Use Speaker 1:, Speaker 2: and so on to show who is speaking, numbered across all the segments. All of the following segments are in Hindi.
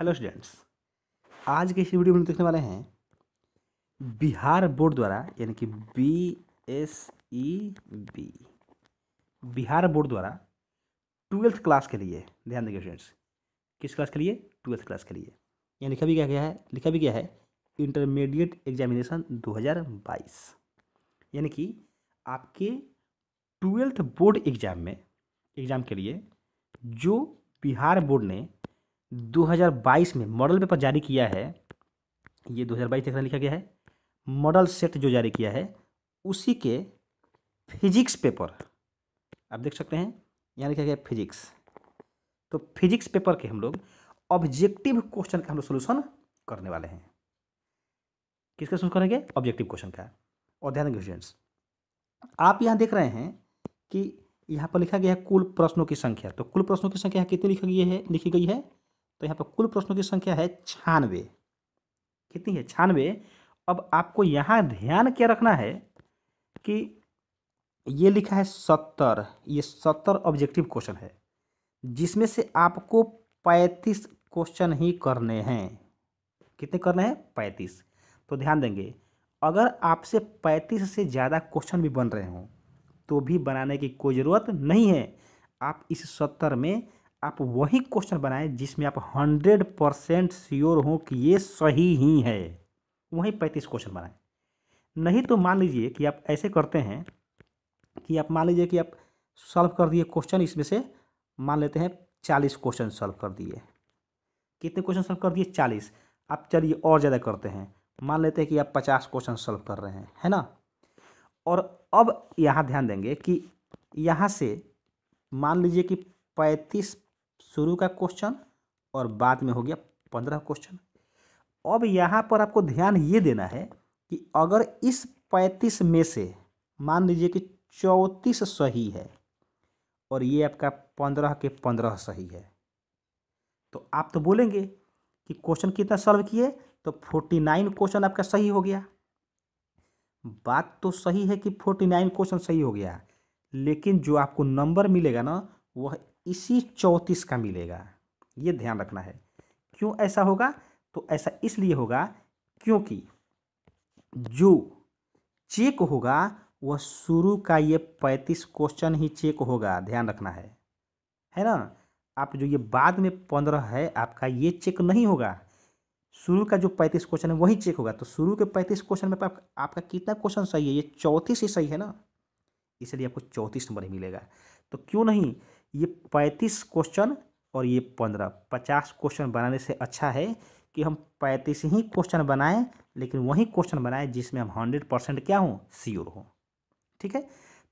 Speaker 1: हेलो स्टूडेंट्स आज के इस वीडियो में देखने वाले हैं बिहार बोर्ड द्वारा यानी कि B S E B Bihar board द्वारा ट्वेल्थ क्लास के लिए ध्यान देंगे स्टूडेंट्स किस क्लास के लिए ट्वेल्थ क्लास के लिए यहाँ लिखा भी क्या गया है लिखा भी गया है इंटरमीडिएट एग्जामिनेशन 2022 यानी कि आपके ट्वेल्थ बोर्ड एग्ज़ाम में एग्ज़ाम के लिए जो बिहार बोर्ड ने 2022 में मॉडल पेपर जारी किया है ये 2022 तक लिखा गया है मॉडल सेट जो जारी किया है उसी के फिजिक्स पेपर आप देख सकते हैं यहाँ लिखा गया है फिजिक्स तो फिजिक्स पेपर के हम लोग ऑब्जेक्टिव क्वेश्चन का हम लोग सोल्यूशन करने वाले हैं किसका सोल्यूशन करेंगे ऑब्जेक्टिव क्वेश्चन का और ध्यान देंगे स्टूडेंट्स आप यहाँ देख रहे हैं कि यहाँ पर लिखा गया है कुल प्रश्नों की संख्या तो कुल प्रश्नों की संख्या कितनी लिखी गई है लिखी गई है तो यहाँ पर कुल प्रश्नों की संख्या है छानवे कितनी है छानवे अब आपको यहाँ ध्यान क्या रखना है कि ये लिखा है सत्तर ये सत्तर ऑब्जेक्टिव क्वेश्चन है जिसमें से आपको पैंतीस क्वेश्चन ही करने हैं कितने करने हैं पैंतीस तो ध्यान देंगे अगर आपसे पैंतीस से ज़्यादा क्वेश्चन भी बन रहे हों तो भी बनाने की कोई ज़रूरत नहीं है आप इस सत्तर में आप वही क्वेश्चन बनाएं जिसमें आप हंड्रेड परसेंट श्योर हों कि ये सही ही है वही पैंतीस क्वेश्चन बनाएं नहीं तो मान लीजिए कि आप ऐसे करते हैं कि आप मान लीजिए कि आप सॉल्व कर दिए क्वेश्चन इसमें से मान लेते हैं चालीस क्वेश्चन सॉल्व कर दिए कितने क्वेश्चन सॉल्व कर दिए चालीस आप चलिए और ज़्यादा करते हैं मान लेते हैं कि आप पचास क्वेश्चन सॉल्व कर रहे हैं है ना और अब यहाँ ध्यान देंगे कि यहाँ से मान लीजिए कि पैंतीस शुरू का क्वेश्चन और बाद में हो गया पंद्रह क्वेश्चन अब यहाँ पर आपको ध्यान ये देना है कि अगर इस पैंतीस में से मान लीजिए कि चौंतीस सही है और ये आपका पंद्रह के पंद्रह सही है तो आप तो बोलेंगे कि क्वेश्चन कितना सॉल्व किए तो फोर्टी नाइन क्वेश्चन आपका सही हो गया बात तो सही है कि फोर्टी नाइन क्वेश्चन सही हो गया लेकिन जो आपको नंबर मिलेगा ना वह इसी चौंतीस का मिलेगा ये ध्यान रखना है क्यों ऐसा होगा तो ऐसा इसलिए होगा क्योंकि जो चेक होगा वह शुरू का ये पैंतीस क्वेश्चन ही चेक होगा ध्यान रखना है है ना आप जो ये बाद में पंद्रह है आपका ये चेक नहीं होगा शुरू का जो पैंतीस क्वेश्चन है वही चेक होगा तो शुरू के पैंतीस क्वेश्चन में आप, आपका कितना क्वेश्चन सही है ये चौंतीस ही सही है ना इसलिए आपको चौंतीस नंबर ही मिलेगा तो क्यों नहीं ये पैंतीस क्वेश्चन और ये पंद्रह पचास क्वेश्चन बनाने से अच्छा है कि हम पैंतीस ही क्वेश्चन बनाएं लेकिन वही क्वेश्चन बनाएं जिसमें हम हंड्रेड परसेंट क्या हों सियोर हों ठीक है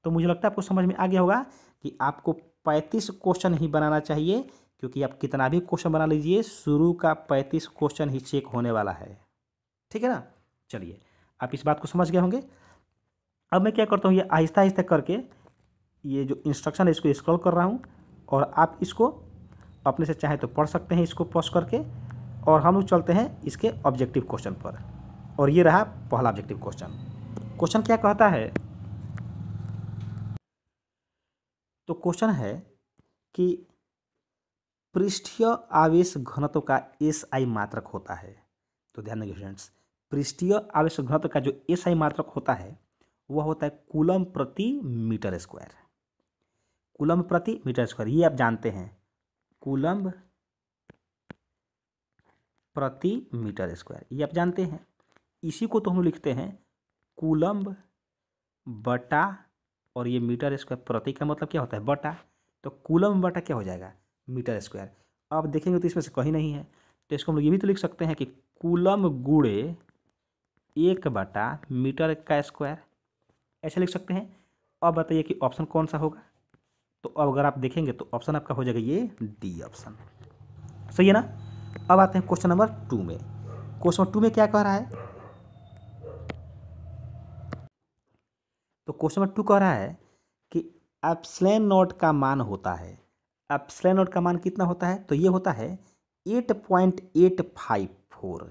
Speaker 1: तो मुझे लगता है आपको समझ में आ गया होगा कि आपको पैंतीस क्वेश्चन ही बनाना चाहिए क्योंकि आप कितना भी क्वेश्चन बना लीजिए शुरू का पैंतीस क्वेश्चन ही चेक होने वाला है ठीक है ना चलिए आप इस बात को समझ गए होंगे अब मैं क्या करता हूँ ये आहिस्ता आहिस्ता करके ये जो इंस्ट्रक्शन है इसको स्क्रॉल कर रहा हूँ और आप इसको अपने से चाहे तो पढ़ सकते हैं इसको पॉज करके और हम लोग चलते हैं इसके ऑब्जेक्टिव क्वेश्चन पर और ये रहा पहला ऑब्जेक्टिव क्वेश्चन क्वेश्चन क्या कहता है तो क्वेश्चन है कि पृष्ठीय आवेश घनत्व का एस आई मात्रक होता है तो ध्यान देंगे स्टूडेंट्स पृष्ठीय आवेश घनत्व का जो एस आई मात्रक होता है वह होता है कूलम प्रति मीटर स्क्वायर कुलम्ब प्रति मीटर स्क्वायर ये आप जानते हैं कुलम्ब प्रति मीटर स्क्वायर ये आप जानते हैं इसी को तो हम लिखते हैं कुलम्ब बटा और ये मीटर स्क्वायर प्रति का मतलब क्या होता है बटा तो कुलम्ब बटा क्या हो जाएगा मीटर स्क्वायर अब देखेंगे तो इसमें से कहीं नहीं है तो इसको हम लोग ये भी तो लिख सकते हैं कि कुलम गुड़े एक बटा मीटर का स्क्वायर ऐसे लिख सकते हैं अब बताइए कि ऑप्शन कौन सा होगा तो अब अगर आप देखेंगे तो ऑप्शन आपका हो जाएगा ये डी ऑप्शन सही है ना अब आते हैं क्वेश्चन नंबर टू में क्वेश्चन नंबर टू में क्या कह रहा है तो क्वेश्चन नंबर टू कह रहा है कि एप्सलैन नोट का मान होता है एप्सलैन नोट का मान कितना होता है तो ये होता है eight point eight five four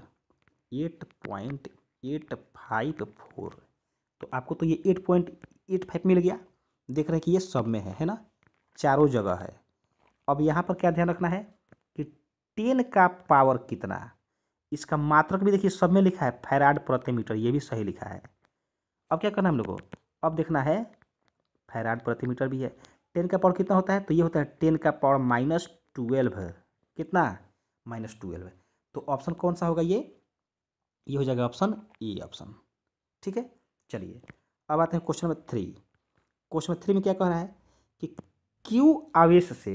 Speaker 1: eight point eight five four तो आपको तो ये एट पॉइंट एट फाइव मिल गया देख रहे हैं कि ये सब में है है ना चारों जगह है अब यहाँ पर क्या ध्यान रखना है कि टेन का पावर कितना इसका मात्रक भी देखिए सब में लिखा है फैराड प्रति मीटर ये भी सही लिखा है अब क्या करना है हम लोगों अब देखना है फैराड प्रति मीटर भी है टेन का पावर कितना होता है तो ये होता है टेन का पावर माइनस ट्वेल्व कितना माइनस ट्वेल्व तो ऑप्शन कौन सा होगा ये ये हो जाएगा ऑप्शन ए ऑप्शन ठीक है चलिए अब आते हैं question number three question number three में क्या कह रहा है कि क्यू आवेश से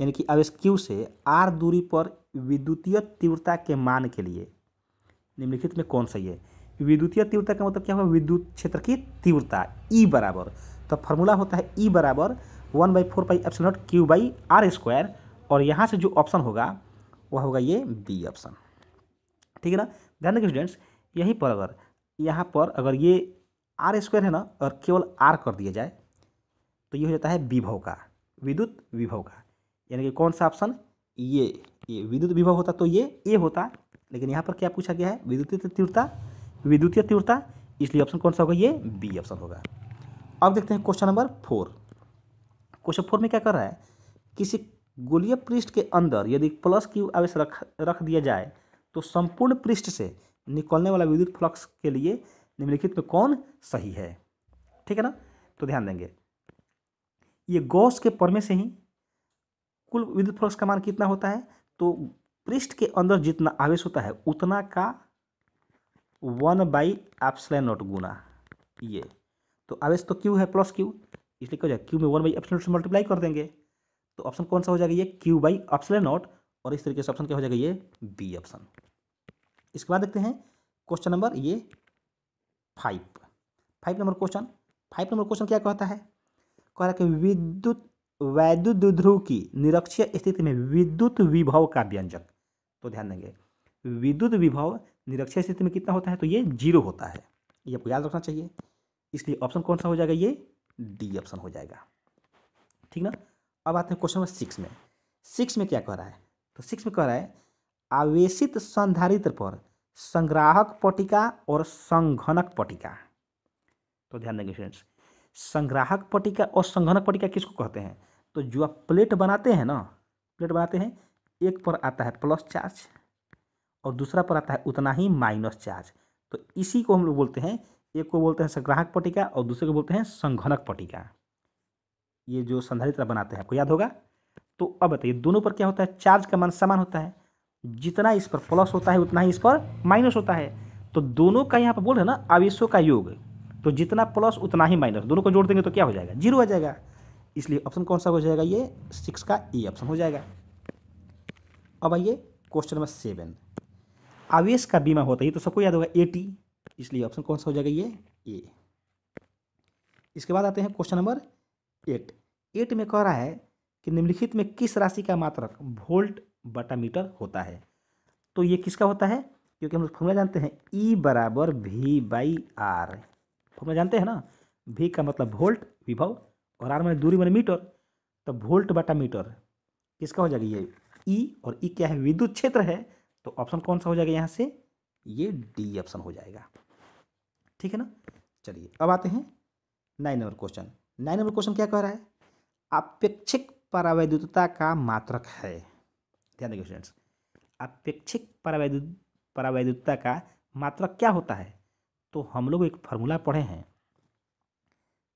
Speaker 1: यानी कि आवेश क्यू से आर दूरी पर विद्युतीय तीव्रता के मान के लिए निम्नलिखित में कौन सही है विद्युतीय तीव्रता का मतलब क्या हुआ विद्युत क्षेत्र की तीव्रता ई e बराबर तो फॉर्मूला होता है ई e बराबर one by four pi epsilon naught Q by R square और यहाँ से जो ऑप्शन होगा वह होगा ये बी ऑप्शन ठीक है ना ध्यान देखिए स्टूडेंट्स यहीं पर अगर यहाँ पर अगर ये आर स्क्वायर है ना और केवल आर कर दिया जाए तो ये हो जाता है विभव का विद्युत विभव का यानी कि कौन सा ऑप्शन ये ये विद्युत विभव होता तो ये ए होता लेकिन यहाँ पर क्या पूछा गया है विद्युतीय तीव्रता विद्युतीय तीव्रता इसलिए ऑप्शन कौन सा होगा ये बी ऑप्शन होगा अब देखते हैं question number four question four में क्या कर रहा है किसी गोलीय पृष्ठ के अंदर यदि प्लस क्यू आवेश रख रख दिया जाए तो संपूर्ण पृष्ठ से निकलने वाला विद्युत फ्लक्स के लिए निम्नलिखित में कौन सही है ठीक है ना तो ध्यान देंगे ये गौस के में से ही कुल विद्युत फ्लक्स का मान कितना होता है तो पृष्ठ के अंदर जितना आवेश होता है उतना का वन बाई एप्सलैन नॉट गुना ये तो आवेश तो क्यू है प्लस क्यू इसलिए क्या हो जाएगा क्यू में वन बाई एप्सलैन से मल्टीप्लाई कर देंगे तो ऑप्शन कौन सा हो जाएगा ये क्यू बाई एप्सलैन नॉट और इस तरीके से ऑप्शन क्या हो जाएगा ये बी ऑप्शन इसके बाद देखते हैं क्वेश्चन नंबर ये five five number question five number question क्या कहता है कह रहा कि विद्युत वैद्युत ध्रुव की निरक्षीय स्थिति में विद्युत विभव का व्यंजक तो ध्यान देंगे विद्युत विभव निरक्षीय स्थिति में कितना होता है तो ये जीरो होता है ये आपको याद रखना चाहिए इसलिए ऑप्शन कौन सा हो जाएगा ये डी ऑप्शन हो जाएगा ठीक ना अब आते हैं क्वेश्चन नंबर सिक्स में सिक्स में क्या कह रहा है तो सिक्स में कह रहा है आवेशित संधारित्र पर संग्राहक पटिका और संघनक पटिका तो ध्यान देंगे फ्रेंड्स संग्राहक पट्टिका और संघनक पट्टिका किसको कहते हैं तो जो आप प्लेट बनाते हैं ना प्लेट बनाते हैं एक पर आता है प्लस चार्ज और दूसरा पर आता है उतना ही माइनस चार्ज तो इसी को हम लोग बोलते हैं एक को बोलते हैं संग्राहक पटिका और दूसरे को बोलते हैं संघनक पट्टिका ये जो संधारित्र बनाते हैं आपको याद होगा तो अब बताइए दोनों पर क्या होता है चार्ज का मान समान होता है जितना इस पर प्लस होता है उतना ही इस पर माइनस होता है तो दोनों का यहाँ पर बोल रहे ना आवेशों का योग तो जितना प्लस उतना ही माइनस दोनों को जोड़ देंगे तो क्या हो जाएगा जीरो आ जाएगा इसलिए ऑप्शन कौन सा हो जाएगा ये सिक्स का ए ऑप्शन हो जाएगा अब आइए क्वेश्चन नंबर सेवन आवेश का बीमा होता है तो सबको याद होगा ए टी इसलिए ऑप्शन कौन सा हो जाएगा ये ए इसके बाद आते हैं क्वेश्चन नंबर एट एट में कह रहा है कि निम्नलिखित में किस राशि का मात्रक वोल्ट बटा मीटर होता है तो ये किसका होता है क्योंकि हम लोग फॉर्मूला जानते हैं ई e बराबर वी बाई आर फॉर्मूला तो जानते हैं ना भी का मतलब वोल्ट विभव और आर मैंने दूरी मैंने मीटर तो वोल्ट बटा मीटर किसका हो जाएगा ये ई e और ई e क्या है विद्युत क्षेत्र है तो ऑप्शन कौन सा हो जाएगा यहाँ से ये डी ऑप्शन हो जाएगा ठीक है ना चलिए अब आते हैं nine number question nine number question क्या कह रहा है अपेक्षिक परावैद्युतता का मात्रक है ध्यान देखिए स्टूडेंट्स अपेक्षिक परावैद्युत परावैद्युतता का मात्रक क्या होता है तो हम लोग एक फार्मूला पढ़े हैं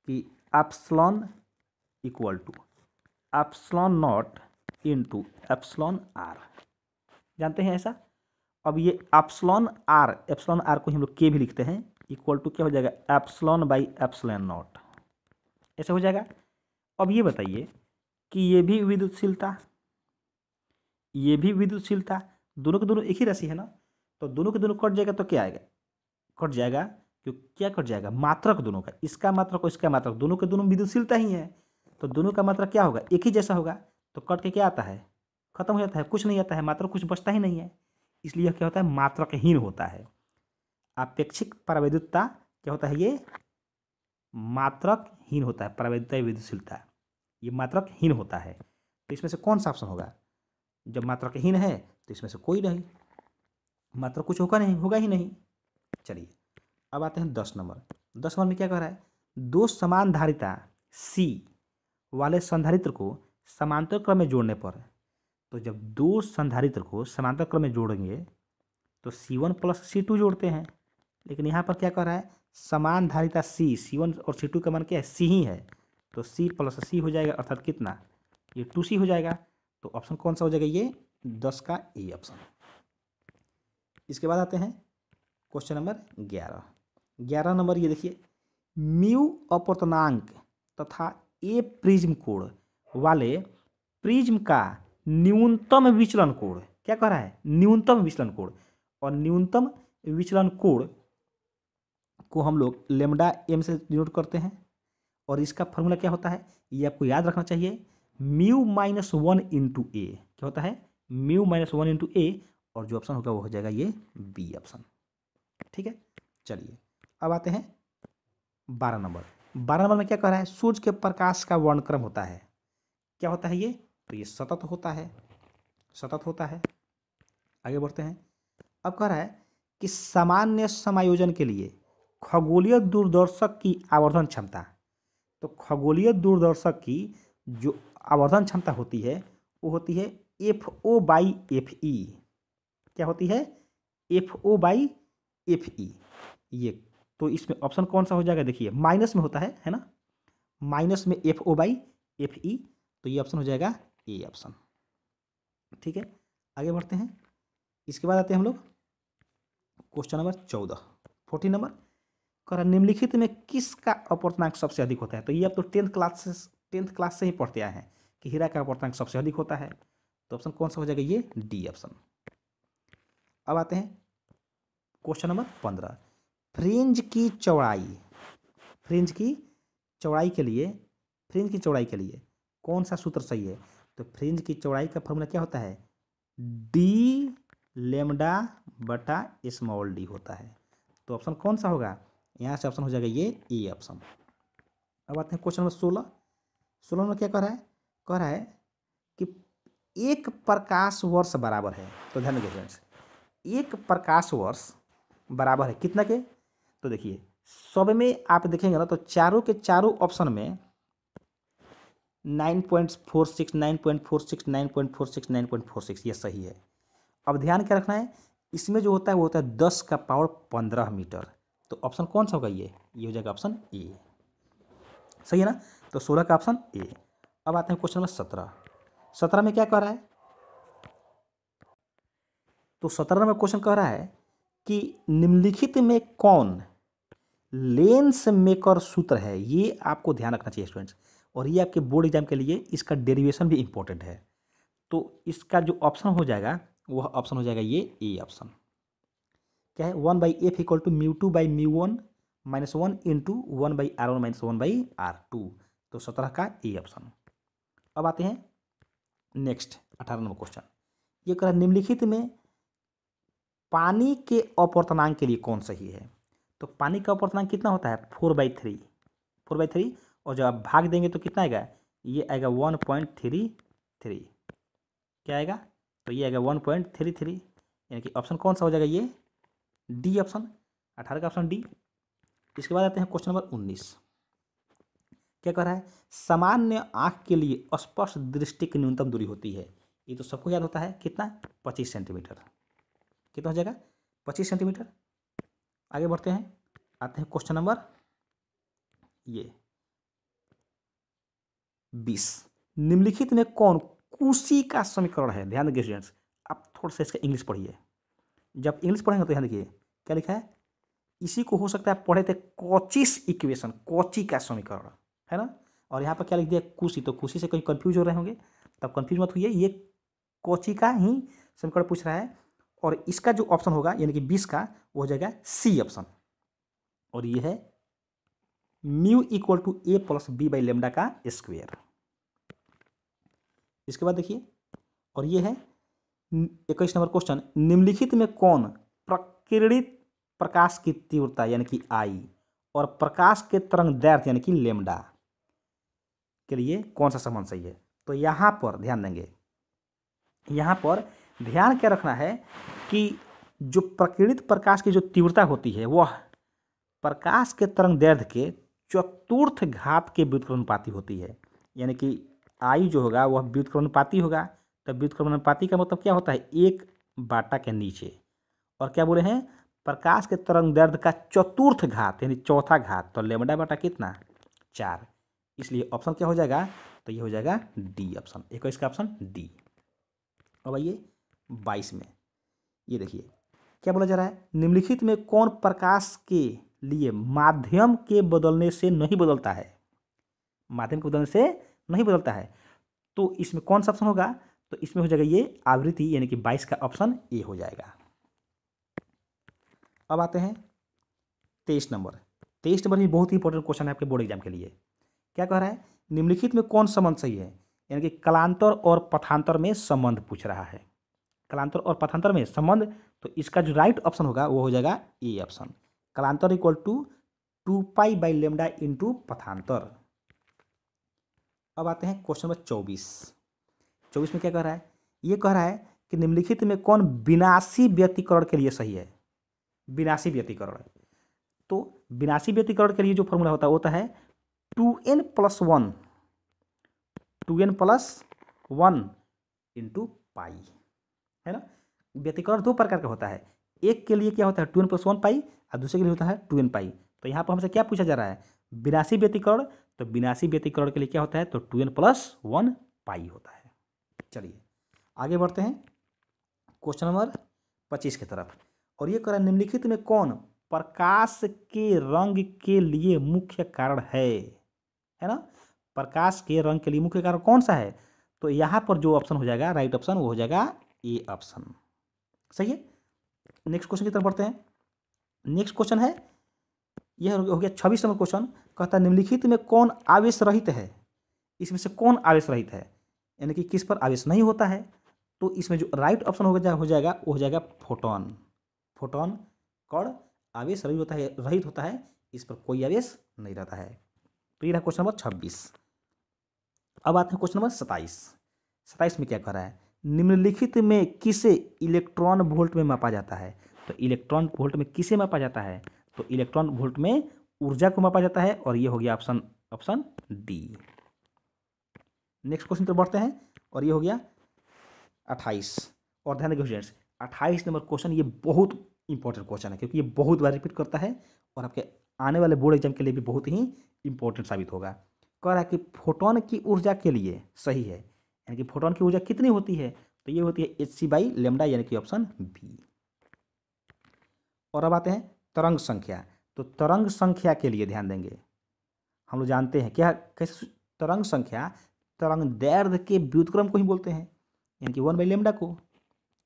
Speaker 1: कि epsilon equal to epsilon naught into epsilon R जानते हैं ऐसा अब ये एप्सलॉन आर एप्सलॉन आर को हम लोग के भी लिखते हैं इक्वल टू क्या हो जाएगा एप्सलॉन बाई एप्सलॉन नॉट ऐसा हो जाएगा अब ये बताइए कि ये भी विद्युतशीलता ये भी विद्युतशीलता दोनों के दोनों एक ही राशि है ना तो दोनों के दोनों कट जाएगा तो क्या आएगा कट जाएगा क्यों क्या कट जाएगा मात्रक दोनों का इसका मात्रक और इसका मात्रक दोनों के दोनों विद्युतशीलता ही है तो दोनों का मात्रक क्या होगा एक ही जैसा होगा तो कट के क्या आता है खत्म हो जाता है कुछ नहीं आता है मात्रक कुछ बचता ही नहीं है इसलिए क्या होता है मात्रकहीन होता है अपेक्षिक प्रावैधता क्या होता है ये मात्रकहीन होता है प्रावैधता विद्युतशीलता ये मात्रकहीन होता है तो इसमें से कौन सा ऑप्शन होगा जब मात्रकहीन है तो इसमें से कोई नहीं मात्र कुछ होगा नहीं होगा ही नहीं चलिए अब आते हैं दस नंबर दस नंबर में क्या कह रहा है दो समान धारिता सी वाले संधारित्र को समांतर क्रम में जोड़ने पर तो जब दो संधारित्र को समांतर क्रम में जोड़ेंगे तो C one plus C two जोड़ते हैं लेकिन यहाँ पर क्या कह रहा है समान धारिता सी सी वन और सी टू का मान क्या है सी ही है तो सी प्लस सी हो जाएगा अर्थात कितना ये टू सी हो जाएगा तो ऑप्शन कौन सा हो जाएगा ये दस का ए ऑप्शन इसके बाद आते हैं क्वेश्चन नंबर ग्यारह ग्यारह नंबर ये देखिए म्यू अपर्तनांक तथा ए प्रिज्म कोण वाले प्रिज्म का न्यूनतम विचलन कोण क्या कह रहा है न्यूनतम विचलन कोण और न्यूनतम विचलन कोण को हम लोग लेमडा एम से डिनोट करते हैं और इसका फॉर्मूला क्या होता है ये आपको याद रखना चाहिए mu minus one into A क्या होता है mu minus one into A और जो ऑप्शन होगा वो हो जाएगा ये बी ऑप्शन ठीक है चलिए अब आते हैं बारह नंबर बारह नंबर में क्या कह रहा है सूर्य के प्रकाश का वर्णक्रम होता है क्या होता है ये तो ये सतत होता है सतत होता है आगे बढ़ते हैं अब कह रहा है कि सामान्य समायोजन के लिए खगोलीय दूरदर्शक की आवर्धन क्षमता तो खगोलीय दूरदर्शक की जो आवर्धन क्षमता होती है वो होती है F O by F E क्या होती है F O by F E e, ये तो इसमें ऑप्शन कौन सा हो जाएगा देखिए माइनस में होता है है ना माइनस में F O by F E तो ये ऑप्शन हो जाएगा ए ऑप्शन ठीक है आगे बढ़ते हैं इसके बाद आते हैं हम लोग क्वेश्चन नंबर चौदह फोर्टीन नंबर कर निम्नलिखित में किसका अपवर्तनांक सबसे अधिक होता है तो ये अब तो टेंथ क्लास से टेंथ क्लास से ही पढ़ते आए हैं कि हीरा का अपवर्तनांक सबसे अधिक होता है तो ऑप्शन कौन सा हो जाएगा ये डी ऑप्शन अब आते हैं क्वेश्चन नंबर पंद्रह फ्रिंज की चौड़ाई फ्रिंज की चौड़ाई के लिए फ्रिंज की चौड़ाई के लिए कौन सा सूत्र सही है तो फ्रिंज की चौड़ाई का फॉर्मूला क्या होता है डी लेमडा बटा स्मॉल डी होता है तो ऑप्शन कौन सा होगा यहाँ से ऑप्शन हो जाएगा ये ई ऑप्शन अब आते हैं क्वेश्चन नंबर सोलह सोलह में क्या कह रहा है कह रहा है कि एक प्रकाश वर्ष बराबर है तो ध्यान दीजिए फ्रेंड्स एक प्रकाश वर्ष बराबर है कितना के तो देखिए सब में आप देखेंगे ना तो चारों के चारों ऑप्शन में nine point four six nine point four six nine point four six nine point four six ये सही है अब ध्यान क्या रखना है इसमें जो होता है वो होता है दस का पावर पंद्रह मीटर तो ऑप्शन कौन सा होगा ये ये हो जाएगा ऑप्शन ए सही है ना तो सोलह का ऑप्शन ए अब आते हैं क्वेश्चन नंबर सत्रह सत्रह में क्या कह रहा है तो सत्रह नंबर क्वेश्चन कह रहा है कि निम्नलिखित में कौन लेंस मेकर सूत्र है ये आपको ध्यान रखना चाहिए स्टूडेंट्स और ये आपके बोर्ड एग्जाम के लिए इसका डेरिवेशन भी इम्पोर्टेंट है तो इसका जो ऑप्शन हो जाएगा वह ऑप्शन हो जाएगा ये ए ऑप्शन क्या है one by f equal to mu two by mu one minus one into one by r one minus one by r two तो सत्रह का ए ऑप्शन अब आते हैं नेक्स्ट अठारह नंबर क्वेश्चन ये कह रहा निम्नलिखित में पानी के अपवर्तनांक के लिए कौन सही है तो पानी का अपवर्तनांक कितना होता है four by three four by three और जब आप भाग देंगे तो कितना आएगा ये आएगा वन पॉइंट थ्री थ्री क्या आएगा तो ये आएगा वन पॉइंट थ्री थ्री यानी कि ऑप्शन कौन सा हो जाएगा ये डी ऑप्शन अठारह का ऑप्शन डी इसके बाद आते हैं क्वेश्चन नंबर उन्नीस क्या कह रहा है सामान्य आँख के लिए स्पष्ट दृष्टि की न्यूनतम दूरी होती है ये तो सबको याद होता है कितना पच्चीस सेंटीमीटर कितना हो जाएगा पच्चीस सेंटीमीटर आगे बढ़ते हैं आते हैं क्वेश्चन नंबर ये बीस निम्नलिखित में कौन कुशी का समीकरण है ध्यान देखिए स्टूडेंट्स आप थोड़ा सा इसका इंग्लिश पढ़िए जब इंग्लिश पढ़ेंगे तो ध्यान देखिए क्या लिखा है इसी को हो सकता है पढ़े थे कोचिस इक्वेशन कोची का समीकरण है ना और यहाँ पर क्या लिख दिया कुशी तो कुशी से कहीं कन्फ्यूज हो रहे होंगे तब कन्फ्यूज मत हुई ये कोची का ही समीकरण पूछ रहा है और इसका जो ऑप्शन होगा यानी कि बीस का वो हो जाएगा सी ऑप्शन और ये है mu equal to a plus b by lambda का स्क्वेयर इसके बाद देखिए और ये है इक्कीस नंबर क्वेश्चन निम्नलिखित में कौन प्रकृत प्रकाश की तीव्रता यानी कि आई और प्रकाश के तरंग दैर्थ यानी कि लेमडा के लिए कौन सा संबंध सही है तो यहाँ पर ध्यान देंगे यहाँ पर ध्यान क्या रखना है कि जो प्रकृत प्रकाश की जो तीव्रता होती है वह प्रकाश के तरंग दैर्ध्य के चतुर्थ घात के व्युतक्रमपाती होती है यानी कि आयु जो होगा वह व्युतक्रमपाती होगा तो व्युतक्रमपाती का मतलब क्या होता है एक बाटा के नीचे और क्या बोले हैं प्रकाश के तरंग दर्द का चतुर्थ घात यानी चौथा घात तो लेमडा बाटा कितना चार इसलिए ऑप्शन क्या हो जाएगा तो ये हो जाएगा डी ऑप्शन एक इसका ऑप्शन डी अब आइए बाईस में ये देखिए क्या बोला जा रहा है निम्नलिखित में कौन प्रकाश के लिए माध्यम के बदलने से नहीं बदलता है माध्यम के बदलने से नहीं बदलता है तो इसमें कौन सा ऑप्शन होगा तो इसमें हो जाएगा ये आवृत्ति यानी कि बाईस का ऑप्शन ए हो जाएगा अब आते हैं तेईस नंबर तेईस नंबर भी बहुत ही इंपॉर्टेंट क्वेश्चन है आपके बोर्ड एग्जाम के लिए क्या कह रहा है निम्नलिखित में कौन संबंध सही है यानी कि कलांतर और पथांतर में संबंध पूछ रहा है कलांतर और पथांतर में संबंध तो इसका जो राइट ऑप्शन होगा वो हो जाएगा ए ऑप्शन कलांतर equal to two pi by lambda into पथांतर अब आते हैं क्वेश्चन नंबर चौबीस चौबीस में क्या कह रहा है ये कह रहा है कि निम्नलिखित में कौन विनाशी व्यतिकरण के लिए सही है विनाशी व्यतिकरण तो विनाशी व्यतिकरण के लिए जो फॉर्मूला होता है वो होता है two n plus one two n plus one into pi है ना व्यतिकरण दो प्रकार का होता है एक के लिए क्या होता है two n plus one pi और दूसरे के लिए होता है टू एन पाई तो यहाँ पर हमसे क्या पूछा जा रहा है बिनासी व्यतिकरण तो बिनासी व्यतिकरण के लिए क्या होता है तो two n plus one pi होता है चलिए आगे बढ़ते हैं क्वेश्चन नंबर पच्चीस की तरफ और ये कह रहा है निम्नलिखित में कौन प्रकाश के रंग के लिए मुख्य कारण है है ना प्रकाश के रंग के लिए मुख्य कारण कौन सा है तो यहाँ पर जो ऑप्शन हो जाएगा राइट ऑप्शन वो हो जाएगा ए ऑप्शन सही है नेक्स्ट क्वेश्चन की तरफ बढ़ते हैं नेक्स्ट क्वेश्चन है यह हो गया छब्बीस नंबर क्वेश्चन कहता है निम्नलिखित में कौन आवेश रहित है इसमें से कौन आवेश रहित है यानी कि किस पर आवेश नहीं होता है तो इसमें जो राइट ऑप्शन हो गया हो जाएगा वो हो जाएगा फोटोन फोटोन कौन आवेश रहित होता है रहित होता है इस पर कोई आवेश नहीं रहता है तो रहा क्वेश्चन नंबर छब्बीस अब आते हैं क्वेश्चन नंबर सताइस सताइस में क्या कह रहा है निम्नलिखित में किसे इलेक्ट्रॉन वोल्ट में मापा जाता है तो इलेक्ट्रॉन वोल्ट में किसे मापा जाता है तो इलेक्ट्रॉन वोल्ट में ऊर्जा को मापा जाता है और ये हो गया option option D next question तो बढ़ते हैं और ये हो गया अट्ठाईस और ध्यान रखिए स्टूडेंट्स अट्ठाईस नंबर क्वेश्चन ये बहुत इंपॉर्टेंट क्वेश्चन है क्योंकि ये बहुत बार रिपीट करता है और आपके आने वाले बोर्ड एग्जाम के लिए भी बहुत ही इंपॉर्टेंट साबित होगा कह रहा है कि फोटोन की ऊर्जा के लिए सही है यानी कि फोटोन की ऊर्जा कितनी होती है तो ये होती है एच सी बाई लेमडा यानी कि ऑप्शन बी और अब आते हैं तरंग संख्या तो तरंग संख्या के लिए ध्यान देंगे हम लोग जानते हैं क्या कैसे तरंग संख्या तरंग दैर्ध के व्युतक्रम को ही बोलते हैं यानी कि वन बाई लेमडा को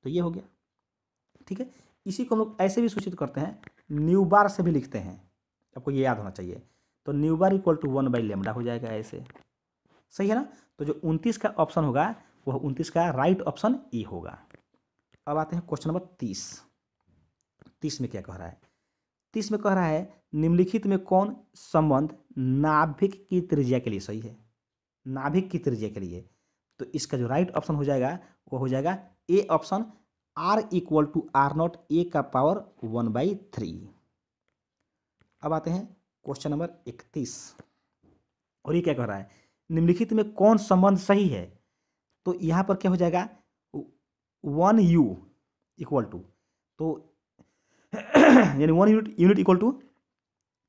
Speaker 1: तो ये हो गया ठीक है इसी को हम लोग ऐसे भी सूचित करते हैं न्यूबार से भी लिखते हैं आपको ये याद होना चाहिए तो nu bar equal to one by lambda हो जाएगा ऐसे सही है ना तो जो उनतीस का ऑप्शन होगा वह उनतीस का राइट ऑप्शन ए होगा अब आते हैं क्वेश्चन नंबर तीस तीस में क्या कह रहा है तीस में कह रहा है निम्नलिखित में कौन संबंध नाभिक की त्रिज्या के लिए सही है नाभिक की त्रिज्या के लिए तो इसका जो राइट ऑप्शन हो जाएगा वह हो जाएगा A option R equal to R nought A का पावर वन बाई थ्री अब आते हैं क्वेश्चन नंबर इकतीस और ये क्या कह रहा है निम्नलिखित में कौन संबंध सही है तो यहाँ पर क्या हो जाएगा वन यू इक्वल टू तो यानी one unit unit equal to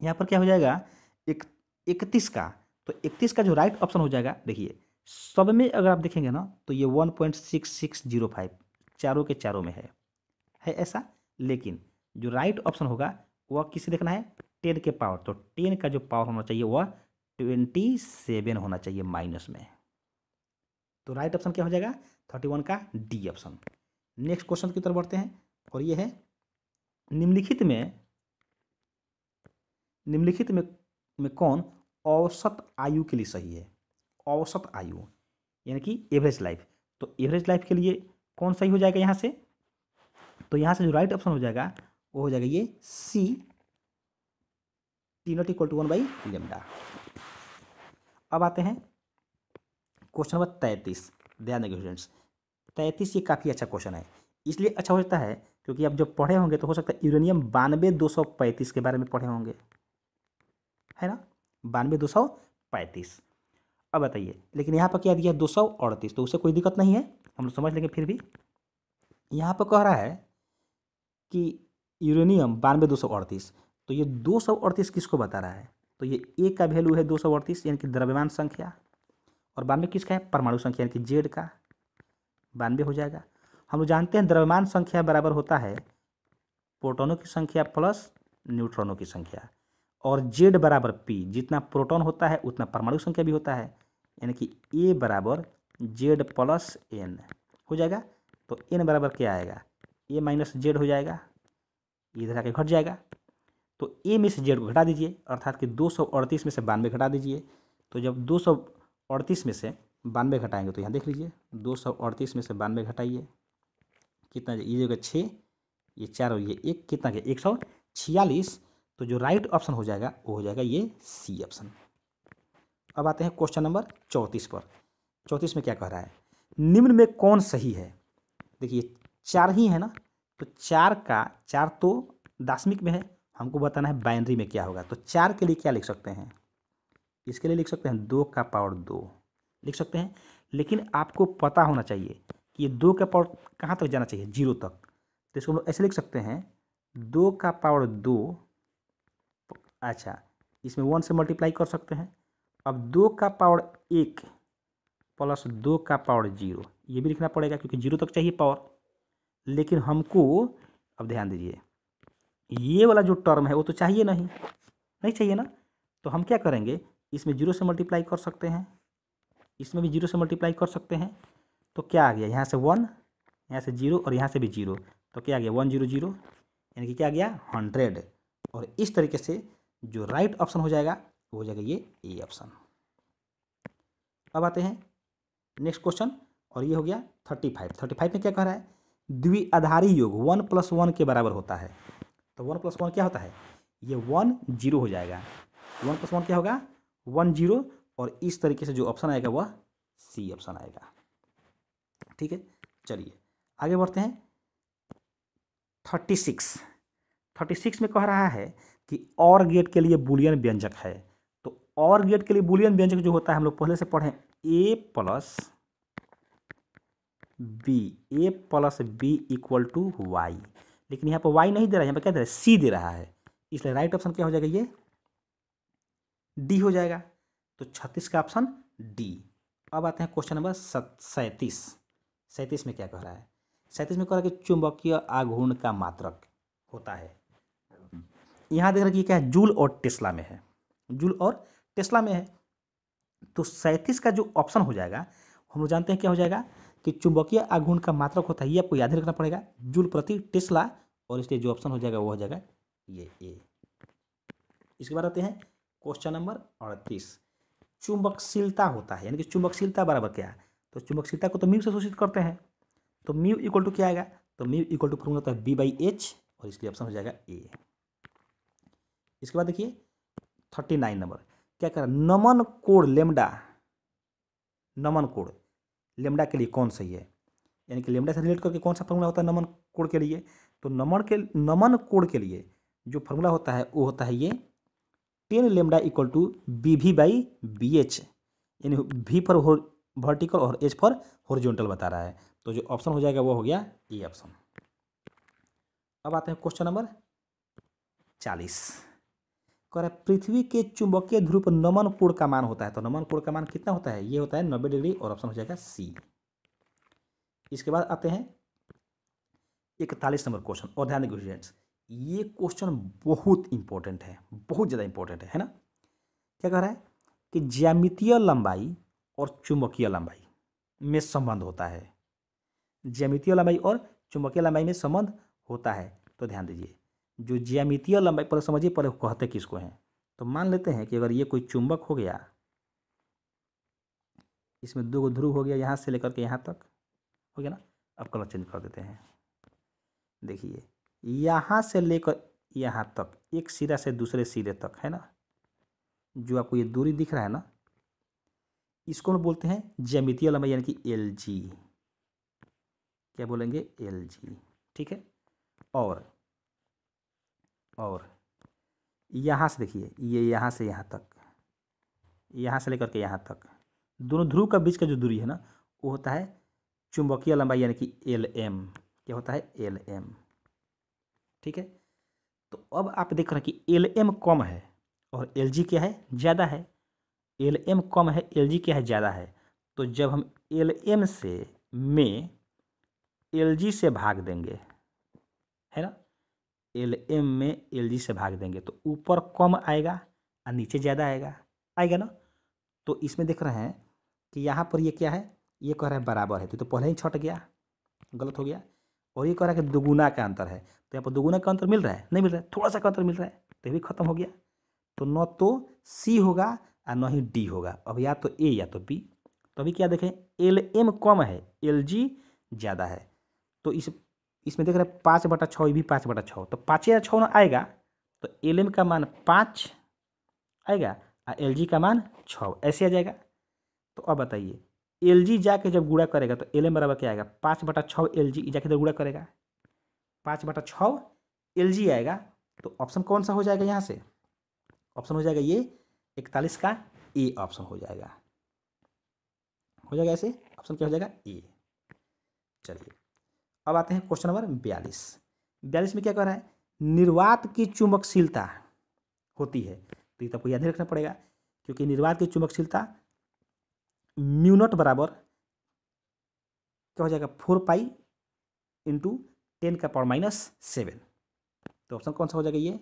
Speaker 1: यहाँ पर क्या हो जाएगा एक इकतीस का तो इकतीस का जो राइट ऑप्शन हो जाएगा देखिए सब में अगर आप देखेंगे ना तो ये one point six six zero five चारों के चारों में है है ऐसा लेकिन जो राइट ऑप्शन होगा वह किसे देखना है टेन के पावर तो टेन का जो पावर होना चाहिए वह ट्वेंटी सेवन होना चाहिए माइनस में तो राइट ऑप्शन क्या हो जाएगा थर्टी वन का डी ऑप्शन नेक्स्ट क्वेश्चन की तरफ बढ़ते हैं और ये है निम्नलिखित में निम्नलिखित में में कौन औसत आयु के लिए सही है औसत आयु यानी कि एवरेज लाइफ तो एवरेज लाइफ के लिए कौन सही हो जाएगा यहाँ से तो यहाँ से जो राइट ऑप्शन हो जाएगा वो हो जाएगा ये C T nought equal to one by lambda अब आते हैं क्वेश्चन नंबर तैंतीस ध्यान देंगे स्टूडेंट्स तैंतीस ये काफ़ी अच्छा क्वेश्चन है इसलिए अच्छा हो सकता है क्योंकि आप जब पढ़े होंगे तो हो सकता है यूरेनियम बानवे दो सौ पैंतीस के बारे में पढ़े होंगे है ना बानवे दो सौ पैंतीस अब बताइए लेकिन यहाँ पर क्या दिया दो सौ अड़तीस तो उससे कोई दिक्कत नहीं है हम लोग समझ लेंगे फिर भी यहाँ पर कह रहा है कि यूरेनियम बानवे दो सौ अड़तीस तो ये दो सौ अड़तीस किसको बता रहा है तो ये ए का वैल्यू है दो सौ अड़तीस यानी कि द्रव्यमान संख्या और बानवे किसका है परमाणु संख्या यानी कि जेड का बानवे हो जाएगा हम लोग जानते हैं द्रव्यमान संख्या बराबर होता है प्रोटोनों की संख्या प्लस न्यूट्रॉनों की संख्या और जेड बराबर पी जितना प्रोटॉन होता है उतना परमाणु संख्या भी होता है यानी कि ए बराबर जेड प्लस एन हो जाएगा तो एन बराबर क्या आएगा ए माइनस जेड हो जाएगा इधर आके घट जाएगा तो ए में से जेड को घटा दीजिए अर्थात कि दो सौ अड़तीस में से बानवे घटा दीजिए तो जब दो सौ अड़तीस में से बानवे घटाएंगे तो यहाँ देख लीजिए दो सौ अड़तीस में से बानवे घटाइए कितना ये जगह छः ये चार और ये एक कितना के एक सौ छियालीस तो जो राइट ऑप्शन हो जाएगा वो हो जाएगा ये सी ऑप्शन अब आते हैं क्वेश्चन नंबर चौंतीस पर चौंतीस में क्या कह रहा है निम्न में कौन सही है देखिए चार ही है ना तो चार का चार तो दासमिक में है हमको बताना है बाइनरी में क्या होगा तो चार के लिए क्या लिख सकते हैं इसके लिए लिख सकते हैं दो का पावर दो लिख सकते हैं लेकिन आपको पता होना चाहिए कि ये दो का पावर कहाँ तक जाना चाहिए जीरो तक तो इसको हम लोग ऐसे लिख सकते हैं दो का पावर दो अच्छा इसमें वन से मल्टीप्लाई कर सकते हैं अब दो का पावर एक प्लस दो का पावर जीरो ये भी लिखना पड़ेगा क्योंकि जीरो तक चाहिए पावर लेकिन हमको अब ध्यान दीजिए ये वाला जो टर्म है वो तो चाहिए नहीं नहीं चाहिए ना तो हम क्या करेंगे इसमें जीरो से मल्टीप्लाई कर सकते हैं इसमें भी जीरो से मल्टीप्लाई कर सकते हैं तो क्या आ गया यहाँ से वन यहाँ से जीरो और यहाँ से भी जीरो तो क्या आ गया वन जीरो जीरो यानी कि क्या आ गया हंड्रेड और इस तरीके से जो राइट ऑप्शन हो जाएगा वो हो जाएगा ये ए ऑप्शन अब आते हैं नेक्स्ट क्वेश्चन और ये हो गया थर्टी फाइव थर्टी फाइव में क्या कह रहा है द्विआधारी योग वन प्लस वन के बराबर होता है तो वन प्लस वन क्या होता है ये वन जीरो हो जाएगा वन प्लस वन क्या होगा वन जीरो और इस तरीके से जो ऑप्शन आएगा वह सी ऑप्शन आएगा ठीक है चलिए आगे बढ़ते हैं थर्टी सिक्स थर्टी सिक्स में कह रहा है कि और गेट के लिए बुलियन व्यंजक है तो और गेट के लिए बुलियन व्यंजक जो होता है हम लोग पहले से पढ़े A plus B A plus B equal to Y लेकिन यहाँ पर वाई नहीं दे रहा है यहाँ पर क्या दे रहा है सी दे रहा है इसलिए राइट ऑप्शन क्या हो जाएगा ये डी हो जाएगा तो छत्तीस का ऑप्शन डी अब आते हैं क्वेश्चन नंबर सैंतीस सैंतीस में क्या कह रहा है सैंतीस में कह रहा है कि चुंबकीय आघूर्ण का मात्रक होता है यहाँ देख रहे कि क्या है जूल और टेस्ला में है जूल और टेस्ला में है तो सैंतीस का जो ऑप्शन हो जाएगा हम लोग जानते हैं क्या हो जाएगा कि चुंबकीय आघूर्ण का मात्रक होता है ये आपको याद रखना पड़ेगा जूल प्रति टेस्ला और इसलिए जो ऑप्शन हो जाएगा वो हो जाएगा ये ए इसके बाद आते हैं क्वेश्चन नंबर अड़तीस चुंबकशीलता होता है यानी कि चुंबकशीलता बराबर क्या है तो चुंबकशीलता को तो म्यू से सूचित करते हैं तो म्यू इक्वल टू क्या आएगा तो म्यू इक्वल टू फॉर्मूला होता है बी बाई एच और इसलिए ऑप्शन हो जाएगा ए इसके बाद देखिए थर्टी नाइन नंबर क्या कर नमन कोड लेमडा नमन कोड लेमडा के लिए कौन सही है यानी कि लेमडा से रिलेट करके कौन सा फॉर्मूला होता है नमन कोड के लिए तो नमन के नमन कोड के लिए जो फॉर्मूला होता है वो होता है ये tan lambda equal to B V by B H यानी वी फॉर वर्टिकल और एच फॉर हॉरिजॉन्टल बता रहा है तो जो ऑप्शन हो जाएगा वो हो गया ई ऑप्शन अब आते हैं क्वेश्चन नंबर चालीस है पृथ्वी के चुंबकीय ध्रुव पर नमन कोण का मान होता है तो नमन कोण का मान कितना होता है ये होता है नब्बे डिग्री और ऑप्शन हो जाएगा सी इसके बाद आते हैं इकतालीस नंबर क्वेश्चन और ध्यान देखिए स्टूडेंट्स ये क्वेश्चन बहुत इंपॉर्टेंट है बहुत ज़्यादा इंपॉर्टेंट है है ना क्या कह रहा है कि ज्यामितीय लंबाई और चुंबकीय लंबाई में संबंध होता है ज्यामितीय लंबाई और चुंबकीय लंबाई में संबंध होता है तो ध्यान दीजिए जो ज्यामितीय लंबाई पर समझिए पर कहते किसको हैं तो मान लेते हैं कि अगर ये कोई चुंबक हो गया इसमें दो ध्रुव हो गया यहाँ से लेकर के यहाँ तक हो गया ना अब कलर चेंज कर देते हैं देखिए यहाँ से लेकर यहाँ तक एक सिरा से दूसरे सिरे तक है ना जो आपको ये दूरी दिख रहा है ना इसको हम बोलते हैं ज्यामितीय लंबाई यानी कि एल जी क्या बोलेंगे एल जी ठीक है और और यहाँ से देखिए ये यहाँ से यहाँ तक यहाँ से लेकर के यहाँ तक दोनों ध्रुव का बीच का जो दूरी है ना वो होता है चुंबकीय लंबाई यानी कि एल एम क्या होता है एल एम ठीक है तो अब आप देख रहे हैं कि एल एम कम है और एल जी क्या है ज़्यादा है एल एम कम है एल जी क्या है ज़्यादा है तो जब हम एल एम से में एल जी से भाग देंगे है ना एल एम में एल जी से भाग देंगे तो ऊपर कम आएगा और नीचे ज़्यादा आएगा आएगा ना तो इसमें देख रहे हैं कि यहाँ पर ये क्या है ये कह रहा है बराबर है तो, तो पहले ही छट गया गलत हो गया और ये कह रहा है कि दोगुना का अंतर है तो यहाँ पर दोगुना का अंतर मिल रहा है नहीं मिल रहा है थोड़ा सा का अंतर मिल रहा है तो भी खत्म हो गया तो न तो सी होगा और न ही डी होगा अब या तो ए या तो बी तो अभी क्या देखें एल एम कम है एल जी ज़्यादा है तो इस इसमें देख रहे हैं पाँच बटा छः भी पाँच बटा छः तो पाँच या छः ना आएगा तो एल का मान पाँच आएगा और एल का मान छः ऐसे आ जाएगा तो अब बताइए एल जी जाके जब गुड़ा करेगा तो एल एम बराबर क्या आएगा पाँच बटा छः एल जी जाके जब गुड़ा करेगा पाँच बटा छः एल जी आएगा तो ऑप्शन कौन सा हो जाएगा यहाँ से ऑप्शन हो जाएगा ये इकतालीस का ए ऑप्शन हो जाएगा हो जाएगा ऐसे ऑप्शन क्या हो जाएगा ए चलिए अब आते हैं क्वेश्चन नंबर बयालीस बयालीस में क्या कह रहा है निर्वात की चुंबकशीलता होती है तो ये तो आपको याद ही रखना पड़ेगा क्योंकि निर्वात की चुंबकशीलता म्यूनट बराबर क्या हो जाएगा फोर पाई इंटू टेन का पावर माइनस सेवन तो ऑप्शन कौन सा हो जाएगा ये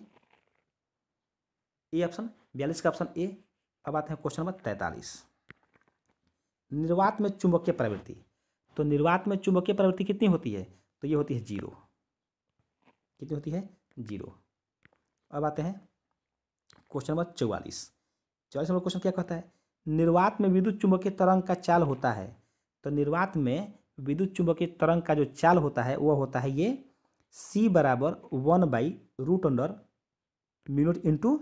Speaker 1: ए ऑप्शन बयालीस का ऑप्शन ए अब आते हैं क्वेश्चन नंबर तैंतालीस निर्वात में चुंबकीय प्रवृत्ति तो निर्वात में चुंबकीय प्रवृत्ति कितनी होती है तो ये होती है जीरो कितनी होती है जीरो अब आते हैं क्वेश्चन नंबर चौवालीस चौवालीस नंबर क्वेश्चन क्या कहता है निर्वात में विद्युत चुंबकीय तरंग का चाल होता है तो निर्वात में विद्युत चुंबकीय तरंग का जो चाल होता है वह होता है ये सी बराबर one by root under mu nought into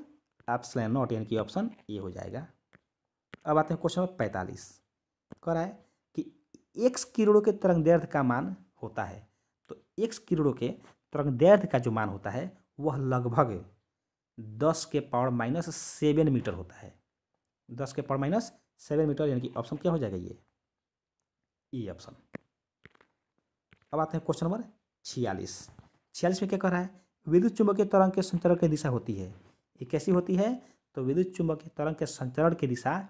Speaker 1: epsilon nought यानी कि ऑप्शन ए हो जाएगा अब आते हैं क्वेश्चन नंबर पैंतालीस कह रहा है एक्स किरणों के तरंग दैर्ध्य का मान होता है तो एक्स किरणों के तरंग दैर्ध्य का जो मान होता है वह लगभग दस के पावर माइनस सेवन मीटर होता है दस के पावर माइनस सेवन मीटर यानी कि ऑप्शन क्या हो जाएगा ये ई e ऑप्शन अब आते हैं क्वेश्चन नंबर छियालीस छियालीस में क्या कह रहा है विद्युत चुंबकीय तरंग के संचरण की दिशा होती है ये कैसी होती है तो विद्युत चुंबकीय तरंग के संचरण की दिशा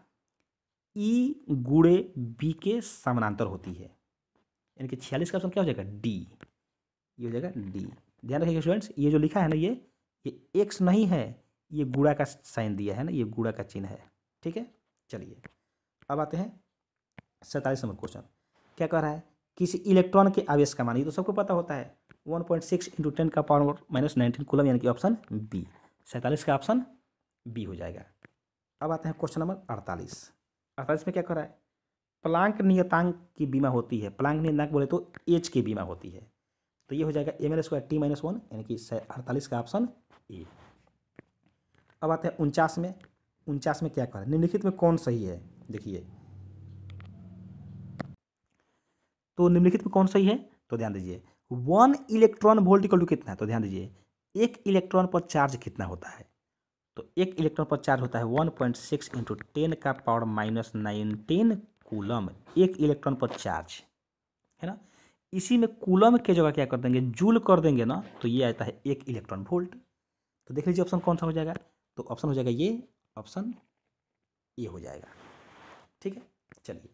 Speaker 1: ई गुड़े बी के समानांतर होती है यानी कि छियालीस का ऑप्शन क्या हो जाएगा डी ये हो जाएगा डी ध्यान रखिएगा स्टूडेंट्स ये जो लिखा है ना ये ये एक्स नहीं है ये गुड़ा का साइन दिया है ना ये गुड़ा का चिन्ह है ठीक है चलिए अब आते हैं सैंतालीस नंबर क्वेश्चन क्या कह रहा है किसी इलेक्ट्रॉन के आवेश का मान ये तो सबको पता होता है one point six into ten का पावर माइनस नाइनटीन कुलम यानी कि ऑप्शन बी सैंतालीस का ऑप्शन बी हो जाएगा अब आते हैं क्वेश्चन नंबर अड़तालीस अर्थात इसमें क्या करा है प्लांक नियतांक की बीमा होती है प्लांक नियतांक बोले तो एच की बीमा होती है तो ये हो जाएगा M L square T minus one यानी कि अड़तालीस का ऑप्शन ए अब आते हैं उनचास में उनचास में क्या करें निम्नलिखित में कौन सही है देखिए तो निम्नलिखित में कौन सही है तो ध्यान दीजिए one electron volt equal to कितना है तो ध्यान दीजिए एक इलेक्ट्रॉन पर चार्ज कितना होता है तो एक इलेक्ट्रॉन पर चार्ज होता है one point six into ten का पावर माइनस नाइनटीन कूलम एक इलेक्ट्रॉन पर चार्ज है ना इसी में कूलम के जगह क्या कर देंगे जूल कर देंगे ना तो ये आता है एक इलेक्ट्रॉन वोल्ट तो देख लीजिए ऑप्शन कौन सा हो जाएगा तो ऑप्शन हो जाएगा ये ऑप्शन ये हो जाएगा ठीक है चलिए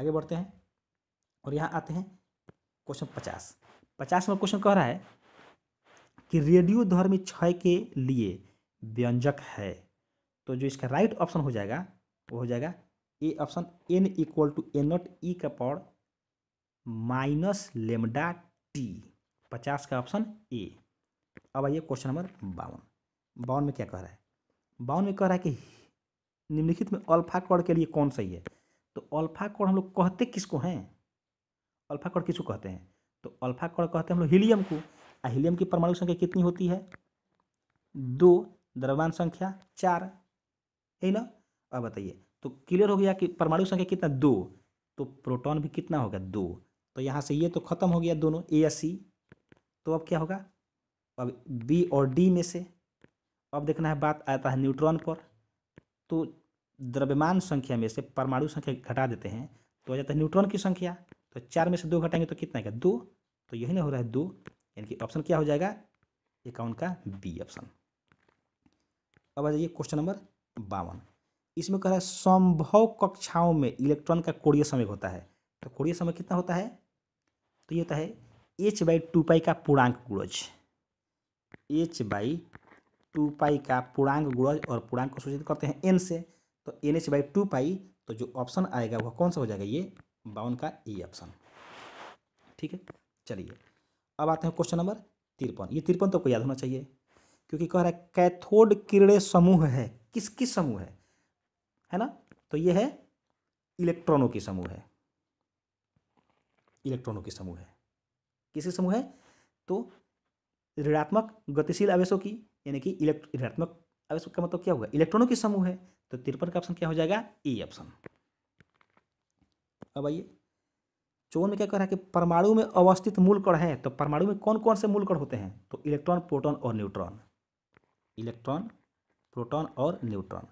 Speaker 1: आगे बढ़ते हैं और यहाँ आते हैं क्वेश्चन पचास पचास में क्वेश्चन कह रहा है कि रेडियो धर्मी क्षय के लिए व्यंजक है तो जो इसका राइट ऑप्शन हो जाएगा वो हो जाएगा A option N equal to A nought E का पावर माइनस लेमडा टी पचास का ऑप्शन ए अब आइए क्वेश्चन नंबर बावन बावन में क्या कह रहा है बावन में कह रहा है कि निम्नलिखित में अल्फा कोड के लिए कौन सही है तो अल्फा कोड हम लोग कहते किसको हैं अल्फा कोड किसको कहते हैं तो अल्फा कोड कहते हैं हम लोग हीलियम को हीलियम की परमाणु संख्या कितनी होती है दो द्रव्यमान संख्या चार यही ना अब बताइए तो क्लियर हो गया कि परमाणु संख्या कितना दो तो प्रोटॉन भी कितना होगा दो तो यहाँ से ये तो खत्म हो गया दोनों ए या सी तो अब क्या होगा अब बी और डी में से अब देखना है बात आता है न्यूट्रॉन पर तो द्रव्यमान संख्या में से परमाणु संख्या घटा देते हैं तो आ जाता है न्यूट्रॉन की संख्या तो चार में से दो घटाएंगे तो कितना है दो तो यही ना हो रहा है दो यानी कि ऑप्शन क्या हो जाएगा एक का बी ऑप्शन अब आ जाइए क्वेश्चन नंबर बावन इसमें कह रहा है संभव कक्षाओं में इलेक्ट्रॉन का कोड़ीय समय होता है तो कोड़ीय समय कितना होता है तो ये होता है एच बाई टू पाई का पूर्णांक गुणज एच बाई टू पाई का पूर्णांक गुणज और पूर्णांक को सूचित करते हैं एन से तो N H by two pi तो जो ऑप्शन आएगा वह कौन सा हो जाएगा ये बावन का ई e ऑप्शन ठीक है चलिए अब आते हैं क्वेश्चन नंबर तिरपन ये तिरपन तो आपको याद होना चाहिए क्योंकि कह रहा है कैथोड किरणे समूह है किसकी समूह है है ना तो ये है इलेक्ट्रॉनों की समूह है इलेक्ट्रॉनों की समूह है किसकी समूह है तो ऋणात्मक गतिशील आवेशों की यानी कि इलेक्ट ऋणात्मक आवेश का मतलब क्या होगा इलेक्ट्रॉनों की समूह है तो तिरपन का ऑप्शन क्या हो जाएगा ई ऑप्शन अब आइए चौवन में क्या कह रहा है कि परमाणु में अवस्थित मूल कण है तो परमाणु में कौन कौन से मूल कण होते हैं तो इलेक्ट्रॉन प्रोटॉन और न्यूट्रॉन इलेक्ट्रॉन प्रोटॉन और न्यूट्रॉन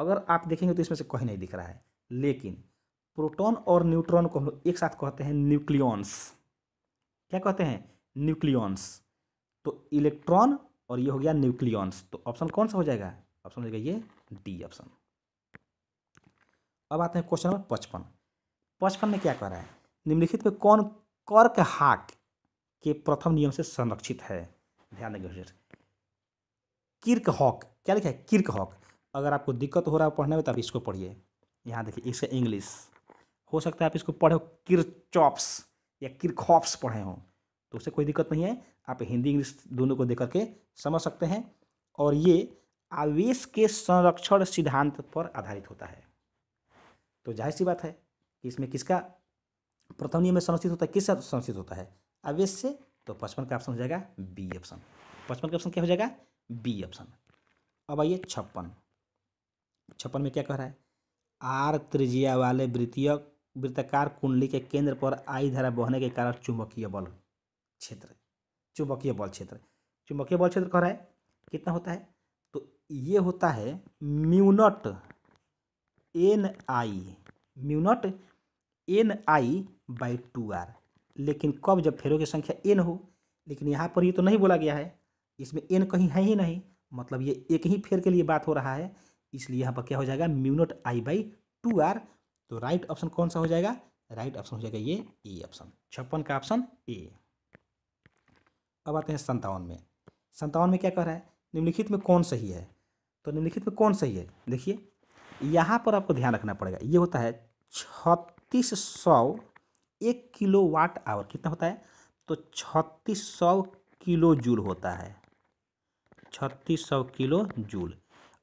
Speaker 1: अगर आप देखेंगे तो इसमें से कहीं नहीं दिख रहा है लेकिन प्रोटॉन और न्यूट्रॉन को हम लोग एक साथ कहते हैं न्यूक्लियॉन्स क्या कहते हैं न्यूक्लियॉन्स तो इलेक्ट्रॉन और ये हो गया न्यूक्लियॉन्स तो ऑप्शन कौन सा हो जाएगा ऑप्शन हो जाएगा ये डी ऑप्शन अब आते हैं क्वेश्चन नंबर पचपन पचपन में क्या कह रहा है निम्नलिखित में कौन कर्क हाक के प्रथम नियम से संरक्षित है ध्यान देंगे किर्क हॉक क्या लिखा है किर्क हॉक अगर आपको दिक्कत हो रहा है पढ़ने में तो आप इसको पढ़िए यहाँ देखिए इसका इंग्लिश हो सकता है आप इसको पढ़े हो किरचॉप्स या किरखॉप्स पढ़े हों तो उससे कोई दिक्कत नहीं है आप हिंदी इंग्लिश दोनों को देख करके समझ सकते हैं और ये आवेश के संरक्षण सिद्धांत पर आधारित होता है तो जाहिर सी बात है कि इसमें किसका प्रथम नियम में संरक्षित होता है किसका संरक्षित होता है आवेश से तो पचपन का ऑप्शन हो जाएगा बी ऑप्शन पचपन का ऑप्शन क्या हो जाएगा बी ऑप्शन अब आइए छप्पन छप्पन में क्या कह रहा है आर त्रिज्या वाले वृत्तीय वृत्तकार कुंडली के केंद्र पर आई धारा बहने के कारण चुंबकीय बल क्षेत्र चुंबकीय बल क्षेत्र चुंबकीय बल क्षेत्र कह रहा है कितना होता है तो ये होता है mu nought N I mu nought N I by two R लेकिन कब जब फेरों की संख्या एन हो लेकिन यहाँ पर ये तो नहीं बोला गया है इसमें एन कहीं है ही नहीं मतलब ये एक ही फेर के लिए बात हो रहा है इसलिए यहाँ पर क्या हो जाएगा mu nought I by two R तो राइट ऑप्शन कौन सा हो जाएगा राइट ऑप्शन हो जाएगा ये ए ऑप्शन छप्पन का ऑप्शन ए अब आते हैं संतावन में संतावन में क्या कह रहा है निम्नलिखित में कौन सही है तो निम्नलिखित में कौन सही है देखिए यहाँ पर आपको ध्यान रखना पड़ेगा ये होता है छत्तीस सौ एक किलो वाट आवर कितना होता है तो छत्तीस सौ किलो जूल होता है छत्तीस सौ किलो जूल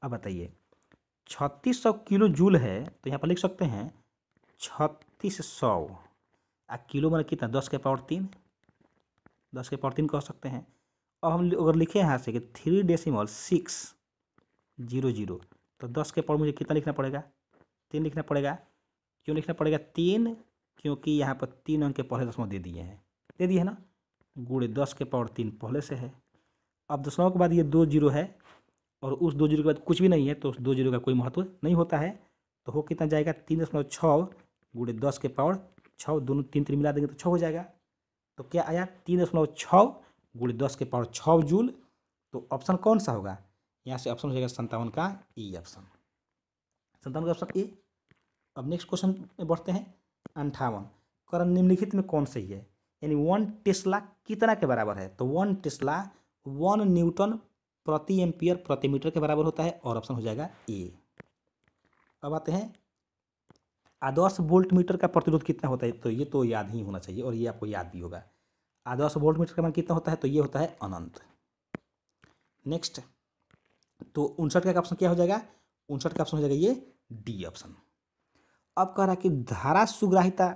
Speaker 1: अब बताइए छत्तीस सौ किलो जूल है तो यहाँ पर लिख सकते हैं छत्तीस सौ आ किलो मतलब कितना दस के पावर तीन दस के पावर तीन कह सकते हैं अब हम अगर लिखे यहाँ से कि three decimal six zero zero तो दस के पावर मुझे कितना लिखना पड़ेगा तीन लिखना पड़ेगा क्यों लिखना पड़ेगा तीन क्योंकि यहाँ पर तीन अंक के पहले दसमलव दे दिए हैं दे दिए है ना गुड़े दस के पावर तीन पहले से है अब दशमलव के बाद ये दो जीरो है और उस दो जीरो के बाद कुछ भी नहीं है तो उस दो जीरो का कोई महत्व नहीं होता है तो हो कितना जाएगा तीन दशमलव छः गुड़े दस के पावर छः दोनों तीन तीन मिला देंगे तो छः हो जाएगा तो क्या आया तीन दशमलव छः गुड़े दस के पावर छः जूल तो ऑप्शन कौन सा होगा यहाँ से ऑप्शन हो जाएगा संतावन का ई ऑप्शन संतावन का ऑप्शन ए अब नेक्स्ट क्वेश्चन में बढ़ते हैं अंठावन करण निम्नलिखित में कौन सही है यानी वन टेस्ला कितना के बराबर है तो वन टेस्ला वन न्यूटन प्रति एम्पियर प्रति मीटर के बराबर होता है और ऑप्शन हो जाएगा ए अब आते हैं आदर्श वोल्ट मीटर का प्रतिरोध कितना होता है तो ये तो याद ही होना चाहिए और ये आपको याद भी होगा आदर्श वोल्ट मीटर का मान कितना होता है तो ये होता है अनंत नेक्स्ट तो उनसठ का ऑप्शन क्या हो जाएगा उनसठ का ऑप्शन हो जाएगा ये डी ऑप्शन अब कह रहा है कि धारा सुग्राहिता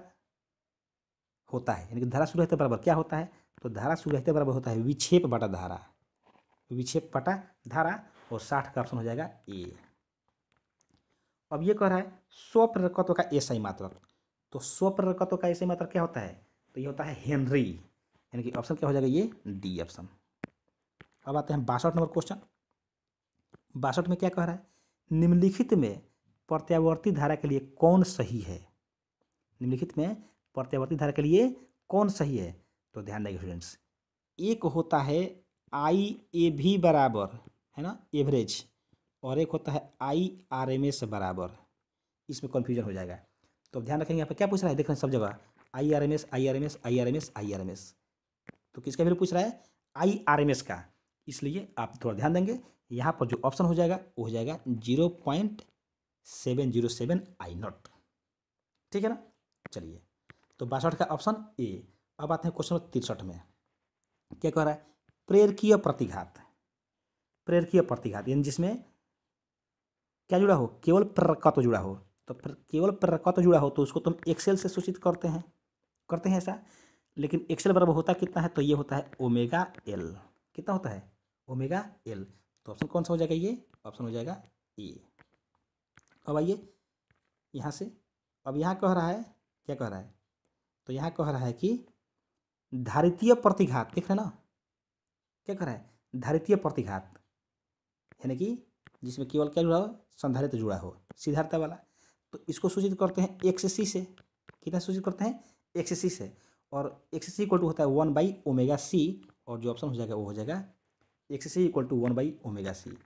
Speaker 1: होता है यानी कि धारा सुग्राहिता बराबर क्या होता है तो धारा सूर्यास्त बराबर होता है विक्षेप बटा धारा विक्षेप बटा धारा और साठ का ऑप्शन हो जाएगा ए अब ये कह रहा है स्वप्रकत्व का का आई मात्रक तो स्वप्रकत्व प्रकत्व का आई मात्रक क्या होता है तो ये होता है हेनरी यानी कि ऑप्शन क्या हो जाएगा ये डी ऑप्शन अब आते हैं बासठ नंबर क्वेश्चन बासठ में क्या कह रहा है निम्नलिखित में प्रत्यावर्ती धारा के लिए कौन सही है निम्नलिखित में प्रत्यावर्ती धारा के लिए कौन सही है तो ध्यान देंगे स्टूडेंट्स एक होता है आई ए भी बराबर है ना एवरेज और एक होता है आई आर एम एस बराबर इसमें कन्फ्यूजन हो जाएगा तो अब ध्यान रखेंगे यहाँ पर क्या पूछ रहा है देख रहे हैं सब जगह I R M S I R M S I R M S I R M S तो किसका फिर पूछ रहा है आई आर एम एस का इसलिए आप थोड़ा ध्यान देंगे यहाँ पर जो ऑप्शन हो जाएगा वो हो जाएगा zero point seven zero seven I nought ठीक है ना चलिए तो बासठ का ऑप्शन ए अब आते हैं क्वेश्चन तिरसठ में क्या कह रहा है प्रेरकीय प्रतिघात प्रेरकीय प्रतिघात यानी जिसमें क्या जुड़ा हो केवल प्रकत्व तो जुड़ा हो तो फिर केवल प्रकत्व तो जुड़ा हो तो उसको तुम तो एक्सेल से सूचित करते हैं करते हैं ऐसा लेकिन एक्सेल बराबर होता कितना है तो ये होता है ओमेगा एल कितना होता है ओमेगा एल तो ऑप्शन कौन सा हो जाएगा ये ऑप्शन हो जाएगा ए अब आइए यहाँ से अब यहाँ कह रहा है क्या कह रहा है तो यहाँ कह रहा है कि धारितीय प्रतिघात देख रहे ना क्या कर रहा है धारितीय प्रतिघात यानी कि जिसमें केवल क्या जुड़ा हो संधारित्र जुड़ा हो सीधारता वाला तो इसको सूचित करते हैं एक्स सी से कितना सूचित करते हैं एक्स सी से और एक्स सी इक्वल टू होता है वन बाई ओमेगा सी और जो ऑप्शन हो जाएगा वो हो जाएगा X C equal to one by omega C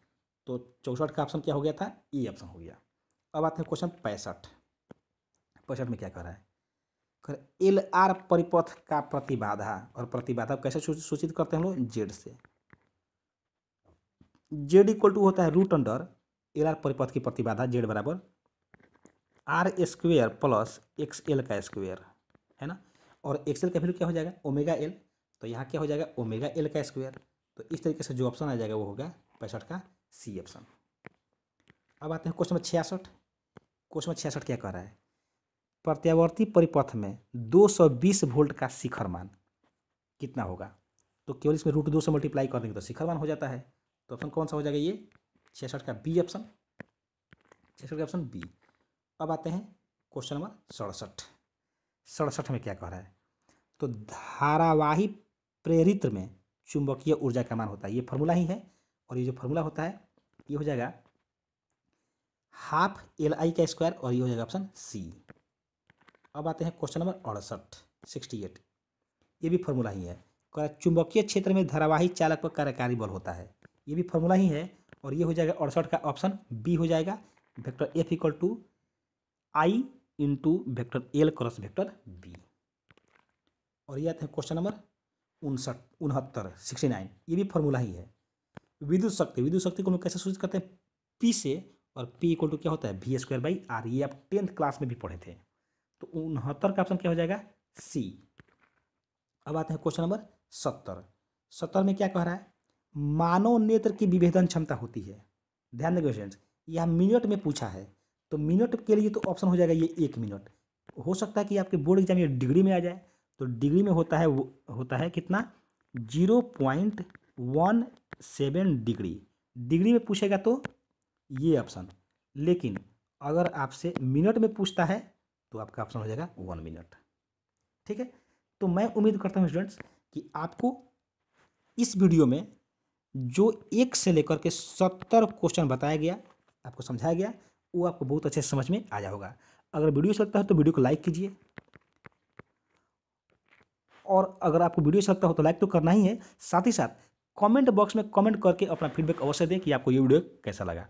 Speaker 1: तो चौसठ का ऑप्शन क्या हो गया था ई e ऑप्शन हो गया अब आते हैं क्वेश्चन पैंसठ पैंसठ में क्या कर रहा है एल आर परिपथ का प्रतिबाधा और प्रतिबाधा कैसे सूचित करते हैं हम लोग जेड से जेड इक्वल टू होता है रूट अंडर एल आर परिपथ की प्रतिबाधा जेड बराबर R square plus X L का स्क्वेयर है ना और एक्स एल का वैल्यू क्या हो जाएगा ओमेगा एल तो यहाँ क्या हो जाएगा ओमेगा एल का स्क्वेयर तो इस तरीके से जो ऑप्शन आ जाएगा वो होगा पैंसठ का सी ऑप्शन अब आते हैं क्वेश्चन नंबर छियासठ क्वेश्चन नंबर छियासठ क्या कह रहा है प्रत्यावर्ती परिपथ में 220 वोल्ट का शिखर मान कितना होगा तो केवल इसमें रूट दो से मल्टीप्लाई कर देंगे तो शिखर मान हो जाता है तो ऑप्शन कौन सा हो जाएगा ये छियासठ का बी ऑप्शन छियासठ का ऑप्शन बी अब आते हैं क्वेश्चन नंबर सड़सठ सड़सठ में क्या कह रहा है तो धारावाही प्रेरित में चुंबकीय ऊर्जा का मान होता है ये फॉर्मूला ही है और ये जो फॉर्मूला होता है ये हो जाएगा हाफ एल आई का स्क्वायर और ये हो जाएगा ऑप्शन सी अब आते हैं क्वेश्चन नंबर अड़सठ सिक्सटी एट ये भी फॉर्मूला ही है चुंबकीय क्षेत्र में धारावाहिक चालक पर कार्यकारी बल होता है ये भी फॉर्मूला ही है और ये हो जाएगा अड़सठ का ऑप्शन बी हो जाएगा vector F equal to I into vector L cross vector B और ये आते हैं क्वेश्चन नंबर उनसठ उनहत्तर सिक्सटी नाइन ये भी फॉर्मूला ही है विद्युत शक्ति विद्युत शक्ति को हम कैसे सूचित करते हैं पी से और पी इक्वल टू क्या होता है वी स्क्वायर बाई आर ये आप टेंथ क्लास में भी पढ़े थे तो उनहत्तर का ऑप्शन क्या हो जाएगा सी अब आते हैं क्वेश्चन नंबर सत्तर सत्तर में क्या कह रहा है मानव नेत्र की विभेदन क्षमता होती है ध्यान देंगे फ्रेंड्स यह मिनट में पूछा है तो मिनट के लिए तो ऑप्शन हो जाएगा ये एक मिनट हो सकता है कि आपके बोर्ड एग्जाम ये डिग्री में आ जाए तो डिग्री में होता है वो होता है कितना zero point one seven degree degree में पूछेगा तो ये ऑप्शन लेकिन अगर आपसे मिनट में पूछता है तो आपका ऑप्शन हो जाएगा वन मिनट ठीक है तो मैं उम्मीद करता हूँ स्टूडेंट्स कि आपको इस वीडियो में जो एक से लेकर के सत्तर क्वेश्चन बताया गया आपको समझाया गया वो आपको बहुत अच्छे से समझ में आ होगा अगर वीडियो सकता अच्छा है तो वीडियो को लाइक कीजिए और अगर आपको वीडियो सकता अच्छा हो तो लाइक तो करना ही है साथ ही साथ कमेंट बॉक्स में कमेंट करके अपना फीडबैक अवश्य दें कि आपको ये वीडियो कैसा लगा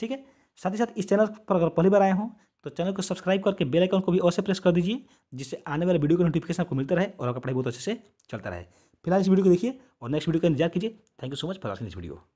Speaker 1: ठीक है साथ ही साथ इस चैनल पर अगर पहली बार आए हों तो चैनल को सब्सक्राइब करके बेल आइकन को भी अवश्य प्रेस कर दीजिए जिससे आने वाले वीडियो का नोटिफिकेशन आपको मिलता रहे और आपका पढ़ाई बहुत अच्छे से चलता रहे फिलहाल इस वीडियो को देखिए और नेक्स्ट वीडियो का इंतजार कीजिए thank you so much for watching this video